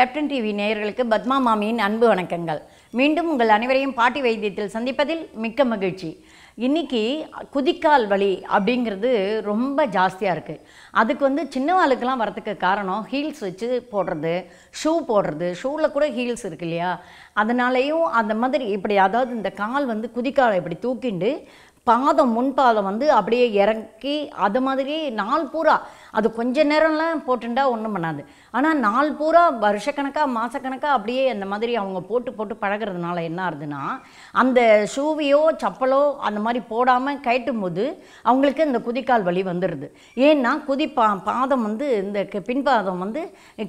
captain TV நேயர்களுக்கு பத்மா மாமியின் அன்பு வணக்கங்கள் மீண்டும் உங்கள் அனைவரையும் பாட்டி வைத்தியத்தில் சந்திப்பதில் மிக்க மகிழ்ச்சி இன்றைக்கி குதிக்கால் வலி அப்படிங்கிறது ரொம்ப ஜாஸ்தியாக இருக்குது அதுக்கு வந்து சின்னவாளுக்கெல்லாம் வரத்துக்கு காரணம் ஹீல்ஸ் வச்சு போடுறது ஷூ போடுறது ஷூவில் கூட ஹீல்ஸ் இருக்கு இல்லையா அதனாலேயும் அந்த மாதிரி இப்படி அதாவது இந்த கால் வந்து குதிக்கால் இப்படி தூக்கிண்டு பாதம் முன்பாதம் வந்து அப்படியே இறக்கி அது மாதிரி நாள் பூரா அது கொஞ்ச நேரம்லாம் போட்டுட்டா ஒன்றும் பண்ணாது ஆனால் நாள் பூரா வருஷக்கணக்காக மாதக்கணக்காக அப்படியே அந்த மாதிரி அவங்க போட்டு போட்டு பழகிறதுனால என்ன ஆகுதுன்னா அந்த ஷூவியோ சப்பலோ அந்த மாதிரி போடாமல் கயட்டும்போது அவங்களுக்கு இந்த குதிக்கால் வலி வந்துடுது ஏன்னா குதி பா பாதம் வந்து இந்த பின்பாதம் வந்து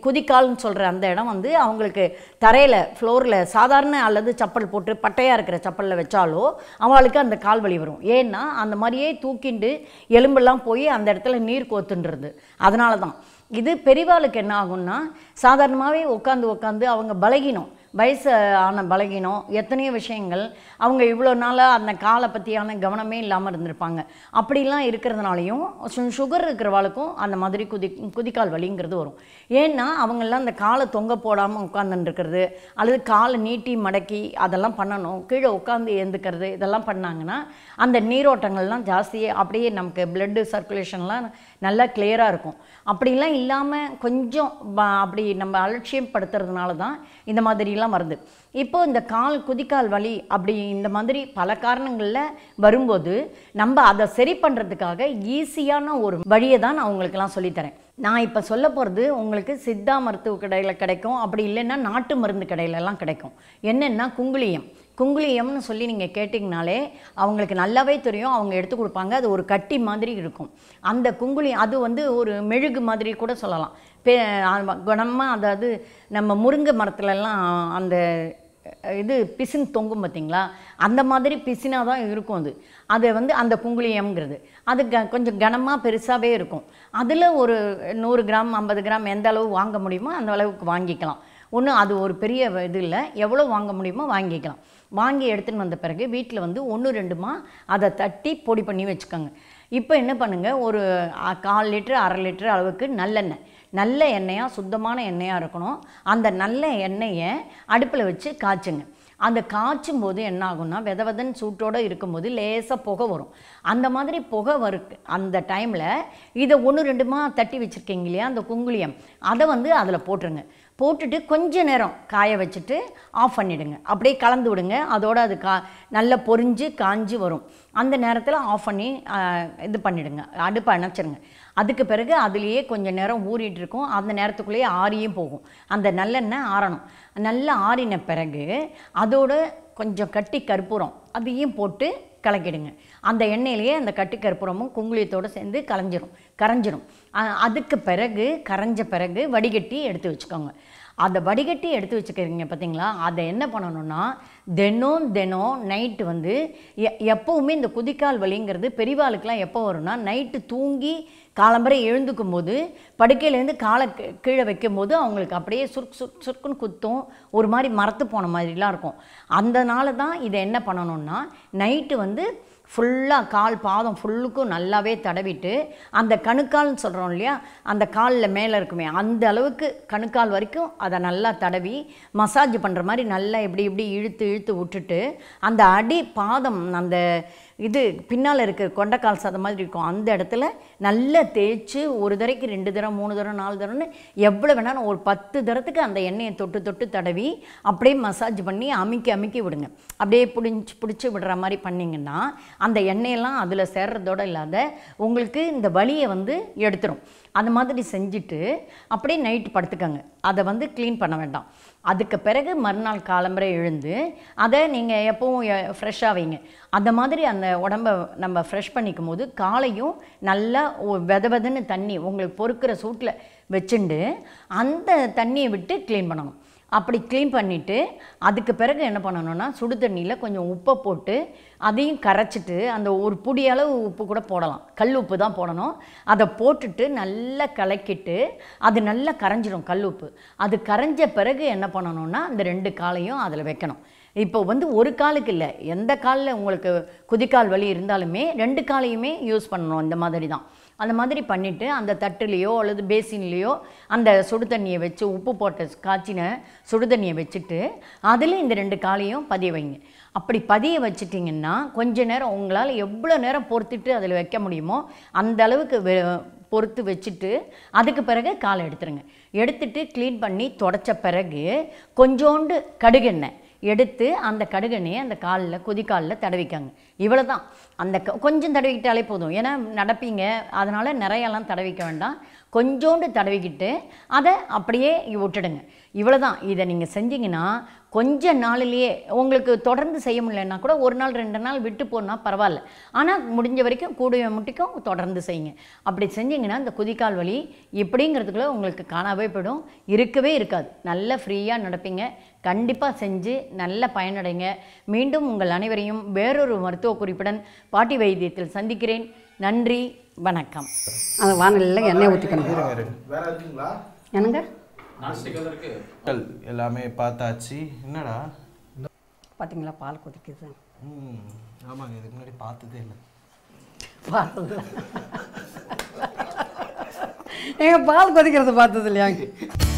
குதிக்கால்னு சொல்கிற அந்த இடம் வந்து அவங்களுக்கு தரையில் ஃப்ளோரில் சாதாரண அல்லது சப்பல் போட்டு பட்டையாக இருக்கிற சப்பலில் வச்சாலோ அவங்களுக்கு அந்த கால் வலி வரும் இருக்கும் ஏன்னா அந்த மாதிரியே தூக்கிண்டு எலும்பெல்லாம் போய் அந்த இடத்துல நீர் கோத்துன்றது அதனால தான் இது பெரிவாளுக்கு என்ன ஆகும்னா சாதாரணமாகவே உட்காந்து உட்காந்து அவங்க பலகினோம் வயசு ஆன பலகீனம் எத்தனையோ விஷயங்கள் அவங்க இவ்வளோ நாளாக அந்த காலை பற்றியான கவனமே இல்லாமல் இருந்திருப்பாங்க அப்படிலாம் இருக்கிறதுனாலையும் சு சுகர் இருக்கிறவாளுக்கும் அந்த மாதிரி குதி குதிக்கால் வலிங்கிறது வரும் ஏன்னா அவங்களாம் அந்த காலை தொங்க போடாமல் உட்காந்துருக்கிறது அல்லது காலை நீட்டி மடக்கி அதெல்லாம் பண்ணணும் கீழே உட்காந்து எழுந்துக்கிறது இதெல்லாம் பண்ணாங்கன்னா அந்த நீரோட்டங்கள்லாம் ஜாஸ்தியே அப்படியே நமக்கு பிளட்டு சர்க்குலேஷன்லாம் நல்லா கிளியராக இருக்கும் அப்படிலாம் இல்லாமல் கொஞ்சம் அப்படி நம்ம அலட்சியம் படுத்துறதுனால தான் இந்த மாதிரிலாம் அப்படிலாம் மருந்து இப்போது இந்த கால் குதிக்கால் வலி அப்படி இந்த மாதிரி பல காரணங்களில் வரும்போது நம்ம அதை சரி பண்ணுறதுக்காக ஈஸியான ஒரு வழியை தான் நான் உங்களுக்கெல்லாம் சொல்லித்தரேன் நான் இப்போ சொல்ல போகிறது உங்களுக்கு சித்தா மருத்துவ கடையில் கிடைக்கும் அப்படி இல்லைன்னா நாட்டு மருந்து கடையிலலாம் கிடைக்கும் என்னென்னா குங்குளியம் குங்குளியம்னு சொல்லி நீங்கள் கேட்டிங்கனாலே அவங்களுக்கு நல்லாவே தெரியும் அவங்க எடுத்து கொடுப்பாங்க அது ஒரு கட்டி மாதிரி இருக்கும் அந்த குங்குளியம் அது வந்து ஒரு மெழுகு மாதிரி கூட சொல்லலாம் பே குணமாக அதாவது நம்ம முருங்கை மரத்துலலாம் அந்த இது பிசின் தொங்கும் பார்த்திங்களா அந்த மாதிரி பிசினாக தான் இருக்கும் அது அது வந்து அந்த புங்குளியம்ங்கிறது அது க கொஞ்சம் கனமாக பெருசாகவே இருக்கும் அதில் ஒரு நூறு கிராம் ஐம்பது கிராம் எந்த அளவு வாங்க முடியுமோ அந்த அளவுக்கு வாங்கிக்கலாம் ஒன்று அது ஒரு பெரிய இது இல்லை எவ்வளோ வாங்க முடியுமோ வாங்கிக்கலாம் வாங்கி எடுத்துன்னு வந்த பிறகு வீட்டில் வந்து ஒன்று ரெண்டுமா அதை தட்டி பொடி பண்ணி வச்சுக்கோங்க இப்போ என்ன பண்ணுங்கள் ஒரு கால் லிட்டரு அரை லிட்டரு அளவுக்கு நல்லெண்ணெய் நல்ல எண்ணெயாக சுத்தமான எண்ணெயாக இருக்கணும் அந்த நல்ல எண்ணெயை அடுப்பில் வச்சு காய்ச்சுங்க அந்த காய்ச்சும் போது என்ன ஆகும்னா வித விதன்னு சூட்டோடு இருக்கும்போது லேசாக புகை வரும் அந்த மாதிரி புகை வருக்கு அந்த டைமில் இதை ஒன்று ரெண்டுமா தட்டி வச்சுருக்கீங்க இல்லையா அந்த குங்குளியம் அதை வந்து அதில் போட்டுருங்க போட்டுட்டு கொஞ்ச நேரம் காய வச்சுட்டு ஆஃப் பண்ணிவிடுங்க அப்படியே கலந்து விடுங்க அதோடு அது கா நல்லா பொறிஞ்சு காஞ்சி வரும் அந்த நேரத்தில் ஆஃப் பண்ணி இது பண்ணிவிடுங்க அடுப்பை அணைச்சிருங்க அதுக்கு பிறகு அதுலேயே கொஞ்சம் நேரம் ஊறிட்டு இருக்கும் அந்த நேரத்துக்குள்ளேயே ஆறியும் போகும் அந்த நல்லெண்ணெய் ஆறணும் நல்லா ஆறின பிறகு அதோடு கொஞ்சம் கட்டி கற்பூரம் அதையும் போட்டு கலக்கிடுங்க அந்த எண்ணெயிலேயே அந்த கட்டுக்கற்பூரமும் குங்குளியத்தோடு சேர்ந்து கலைஞ்சிரும் கரைஞ்சிரும் அதுக்கு பிறகு கரைஞ்ச பிறகு வடிகட்டி எடுத்து வச்சுக்கோங்க அதை வடிகட்டி எடுத்து வச்சுக்கிறீங்க பார்த்தீங்களா அதை என்ன பண்ணணும்னா தினம் தினம் நைட்டு வந்து எப்போவுமே இந்த குதிக்கால் வலிங்கிறது பெரிவாளுக்கெலாம் எப்போ வரும்னா நைட்டு தூங்கி காலம்பரை எழுந்துக்கும் போது படுக்கையிலேருந்து காலை கீழே வைக்கும் போது அவங்களுக்கு அப்படியே சுருக் சுருக்கு சுருக்குன்னு குத்தும் ஒரு மாதிரி மரத்து போன மாதிரிலாம் இருக்கும் அந்தனால தான் இதை என்ன பண்ணணும்னா நைட்டு வந்து ஃபுல்லாக கால் பாதம் ஃபுல்லுக்கும் நல்லாவே தடவிட்டு அந்த கணுக்கால்னு சொல்கிறோம் இல்லையா அந்த காலில் மேலே இருக்குமே அந்த அளவுக்கு கணுக்கால் வரைக்கும் அதை நல்லா தடவி மசாஜ் பண்ணுற மாதிரி நல்லா இப்படி இப்படி இழுத்து இழுத்து விட்டுட்டு அந்த அடி பாதம் அந்த இது பின்னால் இருக்க கொண்டக்கால் சாதம் மாதிரி இருக்கும் அந்த இடத்துல நல்லா தேய்ச்சி ஒரு தடவைக்கு ரெண்டு தரம் மூணு தரம் நாலு தரம்னு எவ்வளோ வேணாலும் ஒரு பத்து தரத்துக்கு அந்த எண்ணெயை தொட்டு தொட்டு தடவி அப்படியே மசாஜ் பண்ணி அமைக்கி அமைக்கி விடுங்க அப்படியே பிடிச்சி பிடிச்சி விடுற மாதிரி பண்ணிங்கன்னா அந்த எண்ணெயெல்லாம் அதில் சேர்றதோடு இல்லாத உங்களுக்கு இந்த வலியை வந்து எடுத்துரும் அந்த மாதிரி செஞ்சுட்டு அப்படியே நைட்டு படுத்துக்கோங்க அதை வந்து க்ளீன் பண்ண வேண்டாம் அதுக்கு பிறகு மறுநாள் காலம்பரை எழுந்து அதை நீங்கள் எப்பவும் ஃப்ரெஷ்ஷாக வைங்க அந்த மாதிரி அந்த உடம்பை நம்ம ஃப்ரெஷ் பண்ணிக்கும் போது காலையும் நல்லா வெத வெதன்னு தண்ணி உங்களுக்கு பொறுக்கிற சூட்டில் வச்சுண்டு அந்த தண்ணியை விட்டு க்ளீன் பண்ணணும் அப்படி க்ளீன் பண்ணிவிட்டு அதுக்கு பிறகு என்ன பண்ணணும்னா சுடு தண்ணியில் கொஞ்சம் உப்பை போட்டு அதையும் கரைச்சிட்டு அந்த ஒரு புடி அளவு உப்பு கூட போடலாம் கல் உப்பு தான் போடணும் அதை போட்டுட்டு நல்லா கலக்கிட்டு அது நல்லா கரைஞ்சிடும் கல் உப்பு அது கரைஞ்ச பிறகு என்ன பண்ணணும்னா அந்த ரெண்டு காலையும் அதில் வைக்கணும் இப்போ வந்து ஒரு காலுக்கு இல்லை எந்த காலில் உங்களுக்கு குதிக்கால் வலி இருந்தாலுமே ரெண்டு காலையுமே யூஸ் பண்ணணும் இந்த மாதிரி தான் அந்த மாதிரி பண்ணிவிட்டு அந்த தட்டுலேயோ அல்லது பேசின்லேயோ அந்த சுடு தண்ணியை வச்சு உப்பு போட்ட காய்ச்சின சுடு தண்ணியை வச்சுட்டு அதில் இந்த ரெண்டு காலையும் பதிய வைங்க அப்படி பதிய வச்சிட்டிங்கன்னா கொஞ்ச நேரம் உங்களால் எவ்வளோ நேரம் பொறுத்துட்டு அதில் வைக்க முடியுமோ அந்த அளவுக்கு பொறுத்து வச்சுட்டு அதுக்கு பிறகு காலை எடுத்துருங்க எடுத்துட்டு க்ளீன் பண்ணி தொடச்ச பிறகு கொஞ்சோண்டு கடுகெண்ணெய் எடுத்து அந்த கடுகனே அந்த காலில் கொதிக்காலில் தடவிக்காங்க இவ்வளோ தான் அந்த கொஞ்சம் தடவிக்கிட்டாலே போதும் ஏன்னா நடப்பீங்க அதனால் நிறையெல்லாம் தடவிக்க வேண்டாம் கொஞ்சோண்டு தடவிக்கிட்டு அதை அப்படியே விட்டுடுங்க இவ்வளோ தான் இதை நீங்கள் செஞ்சிங்கன்னா கொஞ்ச நாளிலேயே உங்களுக்கு தொடர்ந்து செய்ய முடியலன்னா கூட ஒரு நாள் ரெண்டு நாள் விட்டு போனால் பரவாயில்ல ஆனால் முடிஞ்ச வரைக்கும் கூடிய முட்டிக்கும் தொடர்ந்து செய்யுங்க அப்படி செஞ்சிங்கன்னா இந்த குதிக்கால் வலி எப்படிங்கிறதுக்குள்ளே உங்களுக்கு காணாவே போயிடும் இருக்கவே இருக்காது நல்லா ஃப்ரீயாக நடப்பீங்க கண்டிப்பாக செஞ்சு நல்ல பயனடைங்க மீண்டும் உங்கள் அனைவரையும் வேறொரு மருத்துவ குறிப்புடன் பாட்டி வைத்தியத்தில் சந்திக்கிறேன் நன்றி வணக்கம் அந்த வானிலையில் எண்ணெய் ஊற்றிக்கணும் என்னங்க எல்லாமே பார்த்தாச்சு என்னடா பார்த்தீங்களா பால் கொதிக்குது ம் ஆமாங்க இதுக்கு முன்னாடி பார்த்ததே இல்லை பார்த்தது எங்கள் பால் கொதிக்கிறது பார்த்தது இல்லையாங்க